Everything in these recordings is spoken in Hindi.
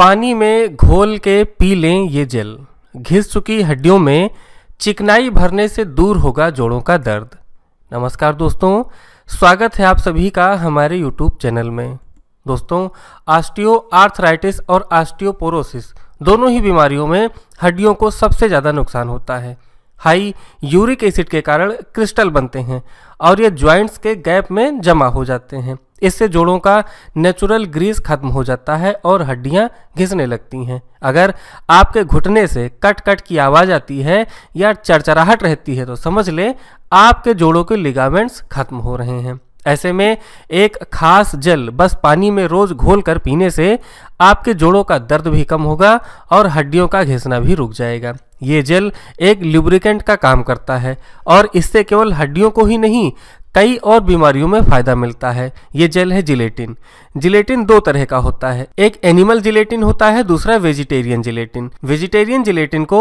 पानी में घोल के पी लें ये जेल घिस चुकी हड्डियों में चिकनाई भरने से दूर होगा जोड़ों का दर्द नमस्कार दोस्तों स्वागत है आप सभी का हमारे YouTube चैनल में दोस्तों आस्टियो आर्थराइटिस और आस्टियोपोरोसिस दोनों ही बीमारियों में हड्डियों को सबसे ज़्यादा नुकसान होता है हाई यूरिक एसिड के कारण क्रिस्टल बनते हैं और ये ज्वाइंट्स के गैप में जमा हो जाते हैं इससे जोड़ों का नेचुरल ग्रीस खत्म हो जाता है और हड्डियां घिसने लगती हैं अगर आपके घुटने से कट कट की आवाज़ आती है या चरचराहट रहती है तो समझ लें आपके जोड़ों के लिगामेंट्स खत्म हो रहे हैं ऐसे में एक खास जल बस पानी में रोज घोल कर पीने से आपके जोड़ों का दर्द भी कम होगा और हड्डियों का घिसना भी रुक जाएगा ये जेल एक ल्युब्रिकेंट का काम करता है और इससे केवल हड्डियों को ही नहीं कई और बीमारियों में फायदा मिलता है ये जेल है जिलेटिन जिलेटिन दो तरह का होता है एक एनिमल जिलेटिन होता है दूसरा वेजिटेरियन जिलेटिन वेजिटेरियन जिलेटिन को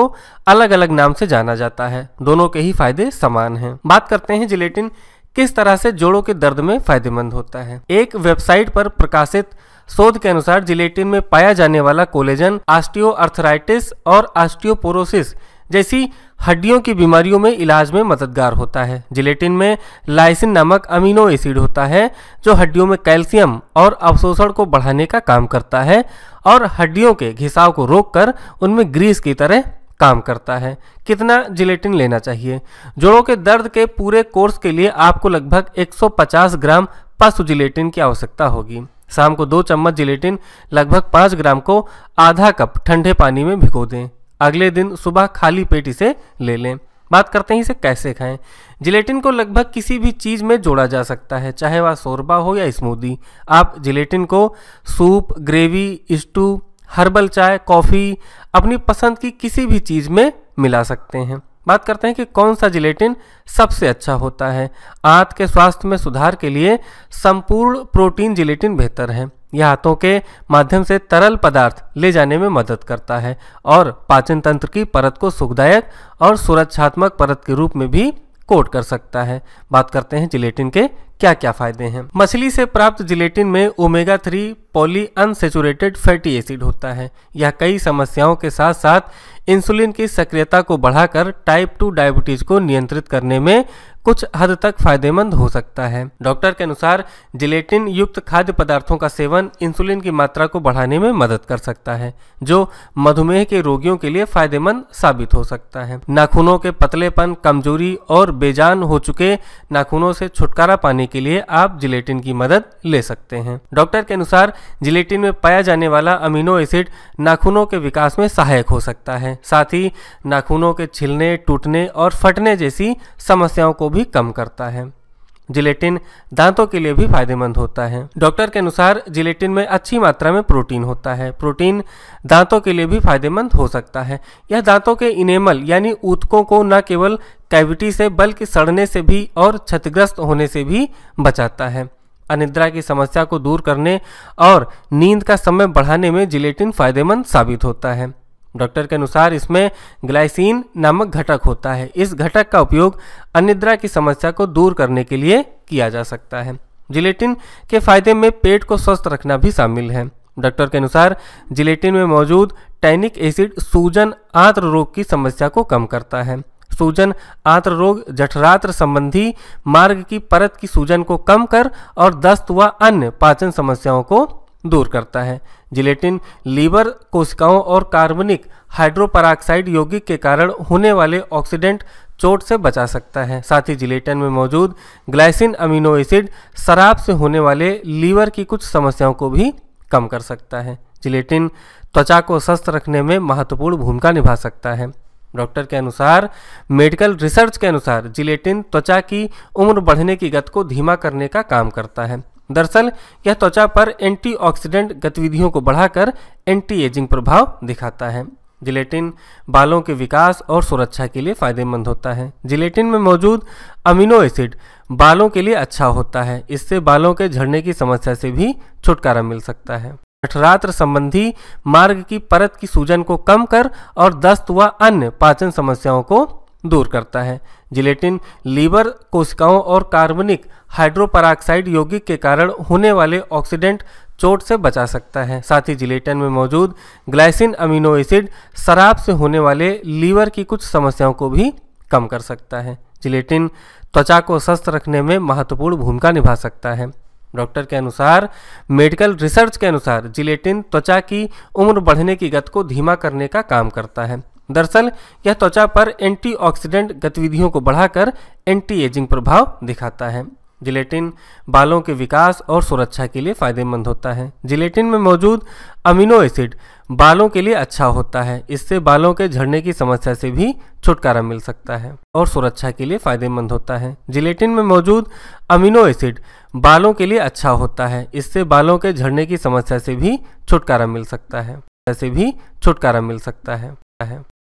अलग अलग नाम से जाना जाता है दोनों के ही फायदे समान हैं बात करते हैं जिलेटिन किस तरह से जोड़ों के दर्द में फायदेमंद होता है एक वेबसाइट पर प्रकाशित शोध के अनुसार जिलेटिन में पाया जाने वाला कोलेजन आस्टियो और आस्टियोपोरोसिस जैसी हड्डियों की बीमारियों में इलाज में मददगार होता है जिलेटिन में लाइसिन नामक अमीनो एसिड होता है जो हड्डियों में कैल्शियम और अवशोषण को बढ़ाने का काम करता है और हड्डियों के घिसाव को रोककर उनमें ग्रीस की तरह काम करता है कितना जिलेटिन लेना चाहिए जोड़ों के दर्द के पूरे कोर्स के लिए आपको लगभग 150 ग्राम पशु जिलेटिन की आवश्यकता होगी शाम को दो चम्मच जिलेटिन लगभग पाँच ग्राम को आधा कप ठंडे पानी में भिगो दें अगले दिन सुबह खाली पेट इसे ले लें बात करते हैं इसे कैसे खाएं जिलेटिन को लगभग किसी भी चीज़ में जोड़ा जा सकता है चाहे वह शोरबा हो या स्मूदी आप जिलेटिन को सूप ग्रेवी स्टू हर्बल चाय कॉफ़ी अपनी पसंद की किसी भी चीज़ में मिला सकते हैं बात करते हैं कि कौन सा जिलेटिन सबसे अच्छा होता है आंत के स्वास्थ्य में सुधार के लिए संपूर्ण प्रोटीन जिलेटिन बेहतर है यह हाथों के माध्यम से तरल पदार्थ ले जाने में मदद करता है और पाचन तंत्र की परत को सुखदायक और सुरक्षात्मक परत के रूप में भी कोट कर सकता है बात करते हैं जिलेटिन के क्या क्या फायदे हैं मछली से प्राप्त जिलेटिन में omega three polyunsaturated fatty acid होता है यह कई समस्याओं के साथ साथ इंसुलिन की सक्रियता को बढ़ाकर टाइप टू डायबिटीज को नियंत्रित करने में कुछ हद तक फायदेमंद हो सकता है डॉक्टर के अनुसार जिलेटिन युक्त खाद्य पदार्थों का सेवन इंसुलिन की मात्रा को बढ़ाने में मदद कर सकता है जो मधुमेह के रोगियों के लिए फायदेमंद साबित हो सकता है नाखूनों के पतलेपन कमजोरी और बेजान हो चुके नाखूनों से छुटकारा पाने के लिए आप जिलेटिन की मदद ले सकते हैं डॉक्टर के अनुसार जिलेटिन में पाया जाने वाला अमीनो एसिड नाखूनों के विकास में सहायक हो सकता है साथ ही नाखूनों के छिलने टूटने और फटने जैसी समस्याओं को भी कम करता है जिलेटिन दांतों के लिए भी फायदेमंद होता है डॉक्टर के अनुसार जिलेटिन में अच्छी मात्रा में प्रोटीन होता है प्रोटीन दांतों के लिए भी फायदेमंद हो सकता है यह दांतों के इनेमल यानी ऊतकों को न केवल कैविटी से बल्कि सड़ने से भी और क्षतिग्रस्त होने से भी बचाता है अनिद्रा की समस्या को दूर करने और नींद का समय बढ़ाने में जिलेटिन फायदेमंद साबित होता है डॉक्टर के अनुसार इसमें ग्लाइसिन नामक घटक होता है इस घटक का उपयोग अनिद्रा की समस्या को दूर करने के लिए किया जा सकता है जिलेटिन के फायदे में पेट को स्वस्थ रखना भी शामिल है डॉक्टर के अनुसार जिलेटिन में मौजूद टैनिक एसिड सूजन आंत्र रोग की समस्या को कम करता है सूजन आंत्र रोग जठरात्र संबंधी मार्ग की परत की सूजन को कम कर और दस्त व अन्य पाचन समस्याओं को दूर करता है जिलेटिन लीवर कोशिकाओं और कार्बनिक हाइड्रोपराक्साइड यौगिक के कारण होने वाले ऑक्सीडेंट चोट से बचा सकता है साथ ही जिलेटिन में मौजूद ग्लाइसिन अमीनो एसिड शराब से होने वाले लीवर की कुछ समस्याओं को भी कम कर सकता है जिलेटिन त्वचा को स्वस्थ रखने में महत्वपूर्ण भूमिका निभा सकता है डॉक्टर के अनुसार मेडिकल रिसर्च के अनुसार जिलेटिन त्वचा की उम्र बढ़ने की गति को धीमा करने का काम करता है दरअसल यह त्वचा पर एंटीऑक्सीडेंट गतिविधियों को बढ़ाकर एंटी एजिंग प्रभाव दिखाता है जिलेटिन बालों के विकास और सुरक्षा के लिए फायदेमंद होता है जिलेटिन में मौजूद अमीनो एसिड बालों के लिए अच्छा होता है इससे बालों के झड़ने की समस्या से भी छुटकारा मिल सकता है कठरात्र संबंधी मार्ग की परत की सूजन को कम कर और दस्त व अन्य पाचन समस्याओं को दूर करता है जिलेटिन लीवर कोशिकाओं और कार्बनिक हाइड्रोपराक्साइड यौगिक के कारण होने वाले ऑक्सीडेंट चोट से बचा सकता है साथ ही जिलेटिन में मौजूद ग्लाइसिन अमीनो एसिड शराब से होने वाले लीवर की कुछ समस्याओं को भी कम कर सकता है जिलेटिन त्वचा को स्वस्थ रखने में महत्वपूर्ण भूमिका निभा सकता है डॉक्टर के अनुसार मेडिकल रिसर्च के अनुसार जिलेटिन त्वचा की उम्र बढ़ने की गति को धीमा करने का काम करता है दरअसल यह त्वचा पर एंटीऑक्सीडेंट गतिविधियों को बढ़ाकर एंटी एजिंग प्रभाव दिखाता है जिलेटिन बालों के विकास और सुरक्षा के लिए फायदेमंद होता है जिलेटिन में मौजूद अमीनो एसिड बालों के लिए अच्छा होता है इससे बालों के झड़ने की समस्या से भी छुटकारा मिल सकता है और सुरक्षा के लिए फायदेमंद होता है जिलेटिन में मौजूद अमीनो एसिड बालों के लिए अच्छा होता है इससे बालों के झड़ने की समस्या से भी छुटकारा मिल सकता है ऐसे भी छुटकारा मिल सकता है